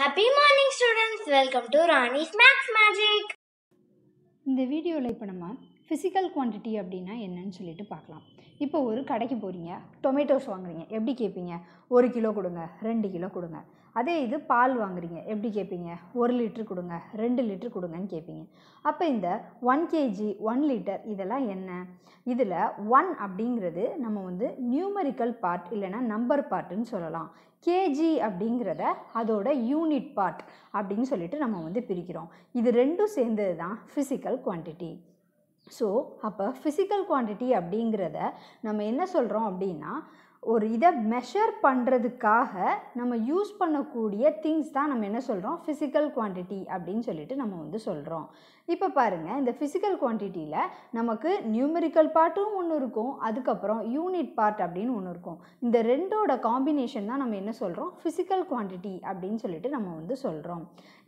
happy morning students welcome to Rani maths magic இந்த வீடியோவில் இப்போ நம்ம ஃபிசிக்கல் குவான்டிட்டி அப்படின்னா என்னன்னு சொல்லிட்டு பார்க்கலாம் இப்போ ஒரு கடைக்கு போகிறீங்க டொமேட்டோஸ் வாங்குறீங்க எப்படி கேட்பீங்க ஒரு கிலோ கொடுங்க ரெண்டு கிலோ கொடுங்க அதே இது பால் வாங்குறீங்க எப்படி கேட்பீங்க ஒரு லிட்ரு கொடுங்க ரெண்டு லிட்ரு கொடுங்கன்னு கேட்பீங்க அப்போ இந்த ஒன் கேஜி ஒன் லிட்டர் இதெல்லாம் என்ன இதில் ஒன் அப்படிங்கிறது நம்ம வந்து நியூமெரிக்கல் பார்ட் இல்லைனா நம்பர் பார்ட்டுன்னு சொல்லலாம் கேஜி அப்படிங்கிறத அதோட யூனிட் பார்ட் அப்படின்னு சொல்லிட்டு நம்ம வந்து பிரிக்கிறோம் இது ரெண்டும் சேர்ந்தது தான் ஃபிசிக்கல் குவான்டிட்டி ஸோ அப்போ ஃபிசிக்கல் குவான்டிட்டி அப்படிங்கிறத நம்ம என்ன சொல்கிறோம் அப்படின்னா ஒரு இதை மெஷர் பண்ணுறதுக்காக நம்ம யூஸ் பண்ணக்கூடிய திங்ஸ் தான் நம்ம என்ன சொல்கிறோம் ஃபிசிக்கல் குவான்டிட்டி அப்படின்னு சொல்லிட்டு நம்ம வந்து சொல்கிறோம் இப்போ பாருங்கள் இந்த ஃபிசிக்கல் குவான்டிட்டியில் நமக்கு நியூமெரிக்கல் பார்ட்டும் ஒன்று இருக்கும் அதுக்கப்புறம் யூனிட் பார்ட் அப்படின்னு ஒன்று இருக்கும் இந்த ரெண்டோட காம்பினேஷன் தான் நம்ம என்ன சொல்கிறோம் ஃபிசிக்கல் குவான்டிட்டி அப்படின்னு சொல்லிட்டு நம்ம வந்து சொல்கிறோம்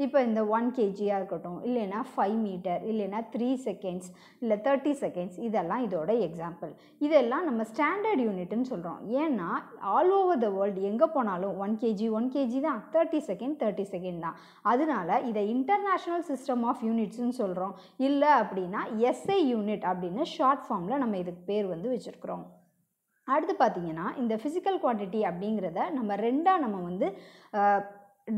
இப்போ இந்த ஒன் கேஜியாக இருக்கட்டும் இல்லைன்னா ஃபைவ் மீட்டர் இல்லைனா த்ரீ செகண்ட்ஸ் இல்லை தேர்ட்டி செகண்ட்ஸ் இதெல்லாம் இதோட எக்ஸாம்பிள் இதெல்லாம் நம்ம ஸ்டாண்டர்ட் யூனிட்னு சொல்கிறோம் ஏன்னா ஆல் ஓவர் த வேர்ல்டு எங்கே போனாலும் ஒன் கேஜி ஒன் கேஜி தான் தேர்ட்டி செகண்ட் தேர்ட்டி செகண்ட் தான் அதனால இதை இன்டர்நேஷ்னல் சிஸ்டம் ஆஃப் யூனிட்ஸ்னு சொல்கிறோம் இல்லை அப்படின்னா எஸ்ஐ யூனிட் அப்படின்னு ஷார்ட் ஃபார்மில் நம்ம இதுக்கு பேர் வந்து வச்சுருக்குறோம் அடுத்து பார்த்திங்கன்னா இந்த ஃபிசிக்கல் குவான்டிட்டி அப்படிங்கிறத நம்ம ரெண்டாக நம்ம வந்து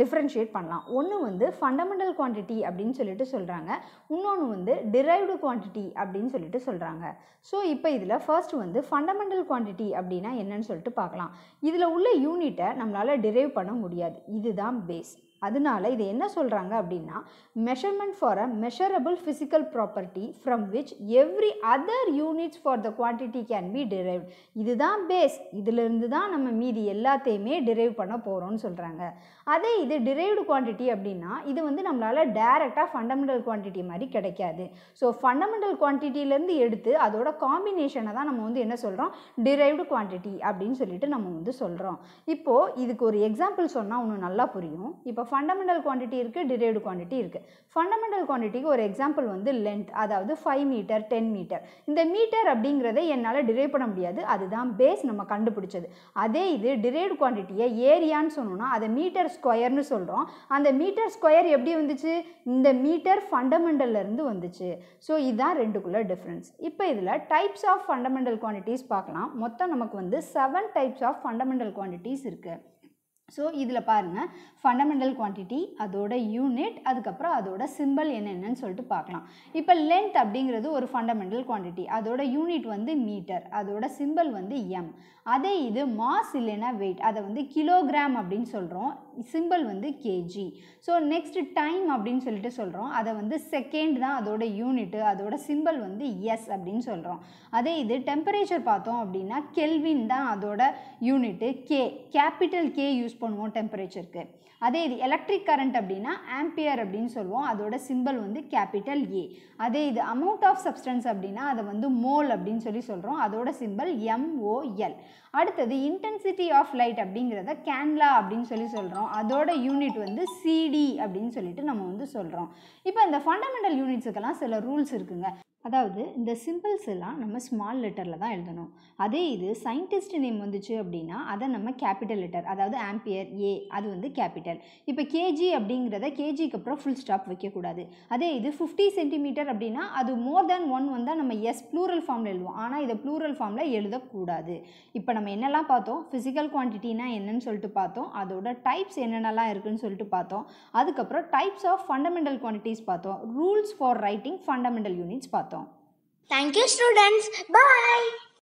டிஃப்ரென்ஷியேட் பண்ணலாம் ஒன்று வந்து ஃபண்டமெண்டல் குவான்டிட்டி அப்படின்னு சொல்லிட்டு சொல்கிறாங்க இன்னொன்று வந்து டிரைவ்டு குவான்டிட்டி அப்படின்னு சொல்லிட்டு சொல்கிறாங்க ஸோ இப்போ இதில் ஃபர்ஸ்ட் வந்து ஃபண்டமெண்டல் குவான்டிட்டி அப்படின்னா என்னன்னு சொல்லிட்டு பார்க்கலாம் இதில் உள்ள யூனிட்டை நம்மளால் டிரைவ் பண்ண முடியாது இதுதான் பேஸ் அதனால இது என்ன சொல்கிறாங்க அப்படின்னா measurement for a measurable physical property from which every other units for the quantity can be derive இதுதான் பேஸ் இதிலிருந்து தான் நம்ம மீதி எல்லாத்தையுமே டிரைவ் பண்ண போகிறோம்னு சொல்கிறாங்க அதே இது டிரைவ்டு குவான்டிட்டி அப்படின்னா இது வந்து நம்மளால் டைரெக்டாக ஃபண்டமெண்டல் குவான்டிட்டி மாதிரி கிடைக்காது ஸோ ஃபண்டமெண்டல் குவான்டிட்டியிலேருந்து எடுத்து அதோட காம்பினேஷனை தான் நம்ம வந்து என்ன சொல்கிறோம் டிரைவ்டு குவான்டிட்டி அப்படின்னு சொல்லிட்டு நம்ம வந்து சொல்கிறோம் இப்போது இதுக்கு ஒரு எக்ஸாம்பிள் சொன்னால் ஒன்று நல்லா புரியும் இப்போ ஃபண்டமெண்டல் குவான்டிட்டி இருக்குது டிரைவ்டு குவான்டிட்டி இருக்குது ஃபண்டமெண்டல் குவான்டிட்டிக்கு ஒரு எக்ஸாம்பிள் வந்து லென்த் அதாவது ஃபைவ் மீட்டர் டென் மீட்டர் இந்த மீட்டர் அப்படிங்கிறத என்னால் டிரைவ் பண்ண முடியாது அதுதான் பேஸ் நம்ம கண்டுபிடிச்சது அதே இது டிரேடு குவான்டிட்டியை ஏரியான்னு சொன்னோம்னா அதை மீட்டர் ஸ்கொயர்னு சொல்கிறோம் அந்த மீட்டர் ஸ்கொயர் எப்படி வந்துச்சு இந்த மீட்டர் ஃபண்டமெண்டல்லேருந்து வந்துச்சு ஸோ இதுதான் ரெண்டுக்குள்ள டிஃப்ரென்ஸ் இப்போ இதில் டைப்ஸ் ஆஃப் ஃபண்டமெண்டல் குவான்டிட்டிஸ் பார்க்கலாம் மொத்தம் நமக்கு வந்து seven types of fundamental quantities இருக்குது ஸோ இதில் பாருங்கள் ஃபண்டமெண்டல் குவான்டிட்டி அதோட யூனிட் அதுக்கப்புறம் அதோட சிம்பிள் என்னென்னு சொல்லிட்டு பார்க்கலாம் இப்போ லென்த் அப்படிங்கிறது ஒரு ஃபண்டமெண்டல் குவான்டிட்டி அதோட யூனிட் வந்து மீட்டர் அதோட சிம்பிள் வந்து எம் அதே இது மாஸ் இல்லைன்னா வெயிட் அதை வந்து கிலோகிராம் அப்படின்னு சொல்கிறோம் சிம்பிள் வந்து கேஜி ஸோ நெக்ஸ்ட் டைம் அப்படின்னு சொல்லிட்டு சொல்கிறோம் அதை வந்து செகண்ட் தான் அதோட யூனிட்டு அதோட சிம்பிள் வந்து எஸ் அப்படின்னு சொல்கிறோம் அதே இது டெம்பரேச்சர் பார்த்தோம் அப்படின்னா கெல்வின் தான் அதோட unit K capital K use use பண்ணுவோம் டெம்பரேச்சருக்கு அதே இது எலக்ட்ரிக் கரண்ட் அப்படின்னா ஆம்பியர் அப்படின்னு சொல்லுவோம் அதோட சிம்பிள் வந்து கேபிட்டல் ஏ அதே இது அமௌண்ட் ஆஃப் சப்ஸ்டன்ஸ் அப்படின்னா அதை வந்து மோல் அப்படின்னு சொல்லி சொல்கிறோம் அதோட சிம்பிள் எம்ஓஎல் அடுத்தது இன்டென்சிட்டி ஆஃப் லைட் அப்படிங்கிறத கேன்லா அப்படின்னு சொல்லி சொல்கிறோம் அதோட யூனிட் வந்து சிடி அப்படின்னு சொல்லிட்டு நம்ம வந்து சொல்கிறோம் இப்போ இந்த ஃபண்டமெண்டல் யூனிட்ஸுக்கெல்லாம் சில ரூல்ஸ் இருக்குங்க அதாவது இந்த சிம்பிள்ஸ் எல்லாம் நம்ம ஸ்மால் லெட்டரில் தான் எழுதணும் அதே இது சயின்டிஸ்ட் நேம் வந்துச்சு அப்படின்னா அதை நம்ம கேபிட்டல் லெட்டர் அதாவது ஆம்பியர் ஏ அது வந்து கேபிட்டல் இப்போ கேஜி அப்படிங்கிறத கேஜிக்கு அப்புறம் ஃபுல் ஸ்டாப் வைக்கக்கூடாது அதே இது ஃபிஃப்டி சென்டிமீட்டர் அப்படின்னா அது மோர் தேன் ஒன் வந்தால் நம்ம எஸ் ப்ளூரல் ஃபார்மில் எழுதுவோம் ஆனால் இதை ப்ளூரல் ஃபார்மில் எழுதக்கூடாது இப்போ நம்ம என்னெல்லாம் பார்த்தோம் ஃபிசிக்கல் குவான்டிட்டினா என்னன்னு சொல்லிட்டு பார்த்தோம் அதோட டைப்ஸ் என்னென்னலாம் இருக்குதுன்னு சொல்லிட்டு பார்த்தோம் அதுக்கப்புறம் டைப்ஸ் ஆஃப் ஃபண்டமெண்டல் குவான்டிட்டிஸ் பார்த்தோம் rules for writing fundamental units பார்த்தோம் பார்த்தோம் தேங்க்யூ ஸ்டூடெண்ட்ஸ் பாய்